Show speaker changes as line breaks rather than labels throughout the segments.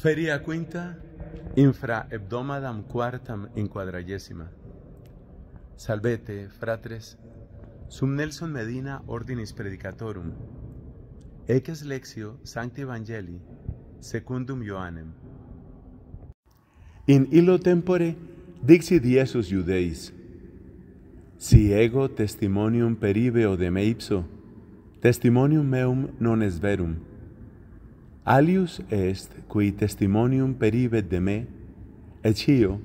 Feria quinta, infra hebdomadam quartam in quadragesima. Salvete, fratres, sum Nelson Medina ordinis predicatorum. Eques lexio sancti Evangelii, secundum Ioannem. In illo tempore dixi diesus judeis, si ego testimonium peribeo de Meipso testimonium meum non es verum, Alius est qui testimonium peribet de me, et cio,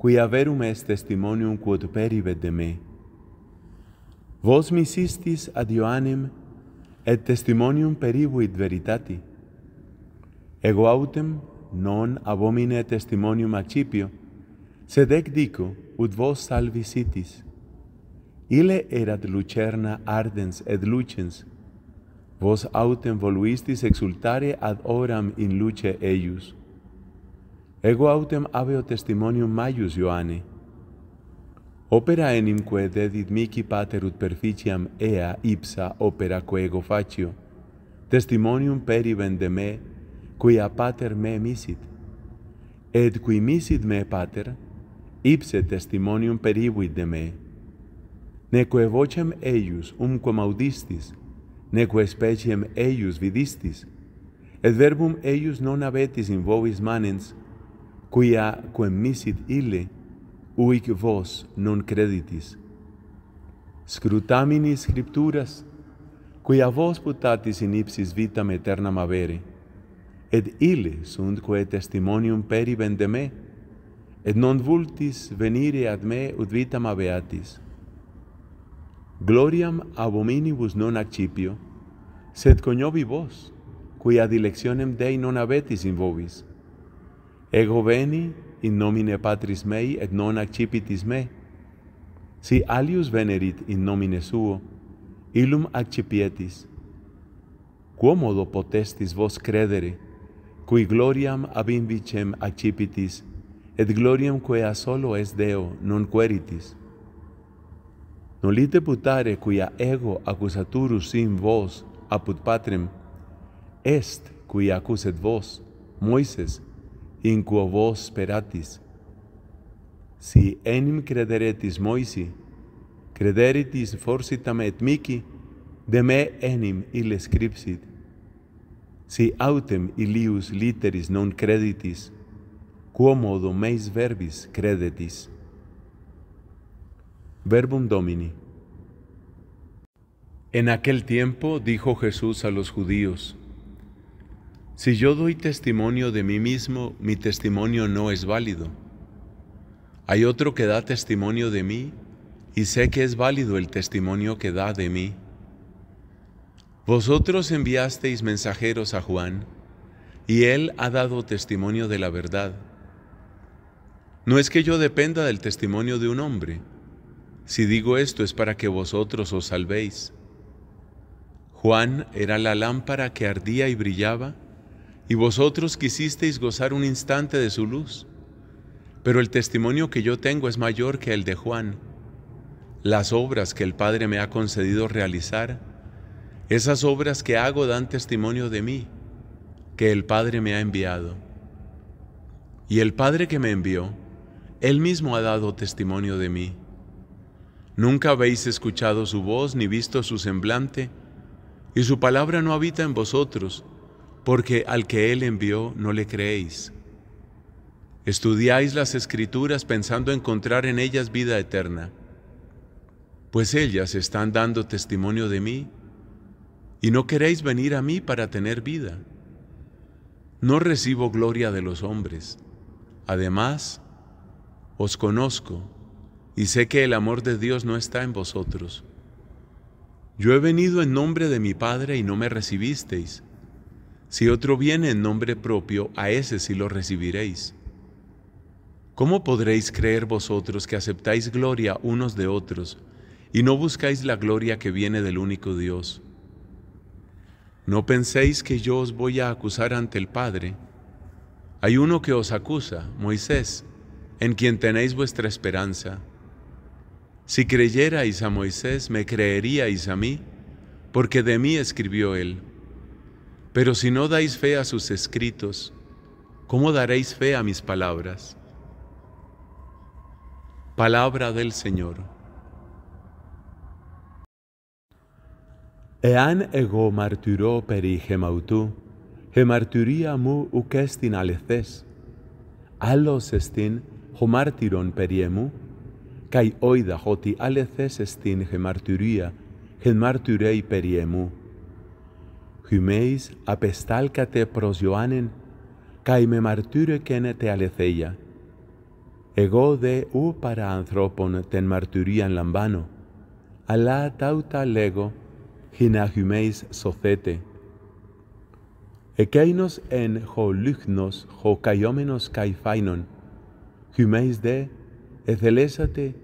qui averum est testimonium quod peribet de me. Vos misistis ad Ioannem, et testimonium peribuit veritati. Ego autem non abomine testimonium accipio, sed ec dico, ut vos salvisitis. Ile erat lucerna ardens et lucens, vos autem voluistis exultare ad oram in luce eius. Ego autem aveo testimonium maius, Ioane. Opera enim quae dedit mici pater ut perficiam ea ipsa opera quae ego facio, testimonium periben de me, quia pater me misit. Et qui misit me pater, ipse testimonium perivuit de me. Neque vocem eius, umquam audistis, neque speciem eius vidistis, et verbum eius non abetis in vobis manens, quia quem misit ille, uic vos non creditis. Scrutamini scripturas, quia vos putatis in ipsis vitam aeternam avere, et ille sunt quae testimonium peribem me, et non vultis venire ad me ut vitam abeatis. Gloriam abominibus non accipio, sed coniobi vos, cui dilectionem Dei non abetis in vobis. Ego veni in nomine Patris mei et non accipitis me. Si alius venerit in nomine suo, illum accipietis. Quomodo potestis vos credere, cui gloriam ab vicem accipitis, et gloriam quea solo es Deo non queritis. Nolite deputare quia ego accusaturus in vos apud patrem est quia accuset vos moises in quo vos speratis si enim crederetis moisi crederitis forsitam et mihi de me enim ille scripsit si autem illius literis non creditis quo modo meis verbis credetis Verbum Domini. En aquel tiempo dijo Jesús a los judíos, Si yo doy testimonio de mí mismo, mi testimonio no es válido. Hay otro que da testimonio de mí, y sé que es válido el testimonio que da de mí. Vosotros enviasteis mensajeros a Juan, y él ha dado testimonio de la verdad. No es que yo dependa del testimonio de un hombre, si digo esto es para que vosotros os salvéis. Juan era la lámpara que ardía y brillaba, y vosotros quisisteis gozar un instante de su luz. Pero el testimonio que yo tengo es mayor que el de Juan. Las obras que el Padre me ha concedido realizar, esas obras que hago dan testimonio de mí, que el Padre me ha enviado. Y el Padre que me envió, él mismo ha dado testimonio de mí Nunca habéis escuchado su voz ni visto su semblante, y su palabra no habita en vosotros, porque al que él envió no le creéis. Estudiáis las escrituras pensando encontrar en ellas vida eterna, pues ellas están dando testimonio de mí, y no queréis venir a mí para tener vida. No recibo gloria de los hombres. Además, os conozco y sé que el amor de Dios no está en vosotros. Yo he venido en nombre de mi Padre y no me recibisteis. Si otro viene en nombre propio, a ese sí lo recibiréis. ¿Cómo podréis creer vosotros que aceptáis gloria unos de otros y no buscáis la gloria que viene del único Dios? No penséis que yo os voy a acusar ante el Padre. Hay uno que os acusa, Moisés, en quien tenéis vuestra esperanza. Si creyerais a Moisés, me creeríais a mí, porque de mí escribió él. Pero si no dais fe a sus escritos, ¿cómo daréis fe a mis palabras? Palabra del Señor. Ean ego μαρτυρώ peri gemautu, η mu μου aleces, alos estin Άλλος εστιν, Kai oida joti aleces estin gemarturia, gemarturei periemu. jumeis apestalcate pros Ioannen, kai me kene te aleceia. Ego de u para anthropon ten marturian lambano, ala tauta lego, gina humeis socete. Ekeinos en ho lychnos ho kaiomenos kai phainon, humeis de εθελέσατε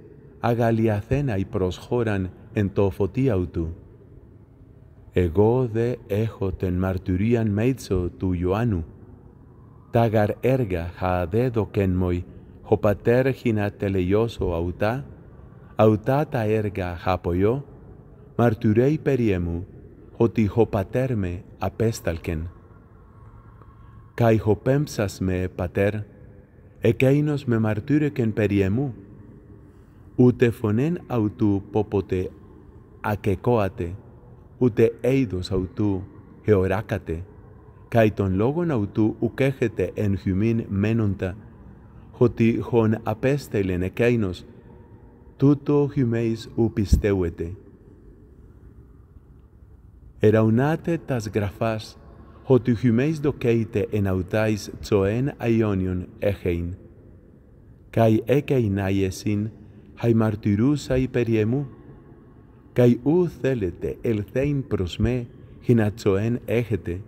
αγαλιαθένα η προσχώραν εν το φωτίαου του. Εγώ δε έχω την μαρτυρίαν μέτσο του Ιωάννου. Τα γαρ έργα δέ δοκέν μοι, ο πατέρ χινα τελειώσω αυτά, αυτά τα έργα χαποιό. μαρτυρέι περί εμού, ότι ο πατέρ με απέσταλκεν. Καί με πατέρ, εκείνος με και περί περίεμου. ούτε φωνέν αυτού πόποτε ακεκόατε, ούτε είδος αυτού εωράκατε, καί τον λόγον αυτού ουκέχετε εν χυμήν μένοντα, ότι χον απέστελεν εκείνος, τούτο χυμέις ου πιστεύετε. Εραουνάτε τας γραφάς, ότι χυμείς δοκέιτε εν τσοέν αιώνιον έχειν. Καί έκαιν άιεσιν, χαί υπέρ ηεμού, Καί ου θέλετε ελθέιν προς με, χινατσοέν έχετε.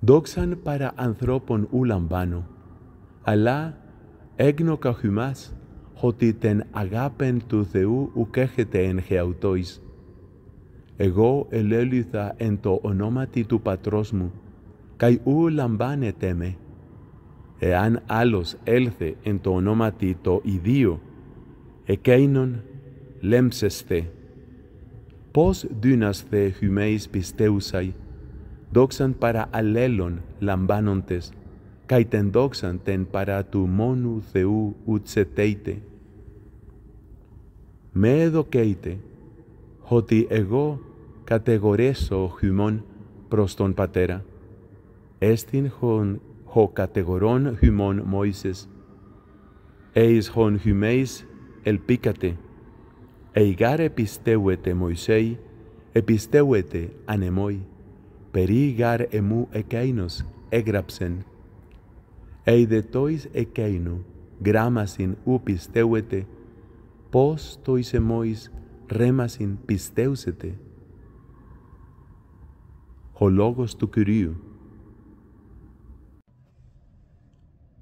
Δόξαν παρά ανθρώπων ου λαμβάνω, αλλά έγνοκα χυμάς, ότι τεν αγάπεν του Θεού ουκ εν χεαυτόης εγώ ελέλυθα εν το ονόματι του Πατρός μου, καί ου λαμβάνετε με. Εάν άλλος έλθε εν το ονόματι το ιδίο, εκείνον λέμψεσθε. Πώς δύνασθε χυμέις πιστεύσαι δόξαν παρά αλλέλων λαμβάνοντες, καί τεν δόξαν τεν παρά του μόνου Θεού ουτσετέιτε. Με εδωκέιτε, ότι εγώ κατεγορέσω χυμών προς τον Πατέρα. Έστιν χον χο κατεγορών χυμών Μόησες. Έις χον χυμείς ελπίκατε. Ειγάρ πιστεύετε Μωυσέη, επιστεύετε έγραψεν. Έιδε Περί γάρ εμού εκείνος έγραψεν. Ειδε τοίς εκείνου γράμμασιν ου πιστεύετε, πώς τοίς εμόης remas in pisteusete, ho logos tu curiu.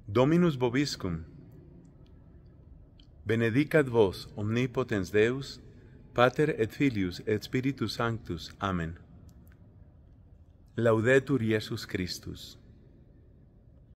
Dominus vobiscum, benedicat vos omnipotens Deus, Pater et Filius et Spiritus Sanctus. Amen. Laudetur Iesus Christus.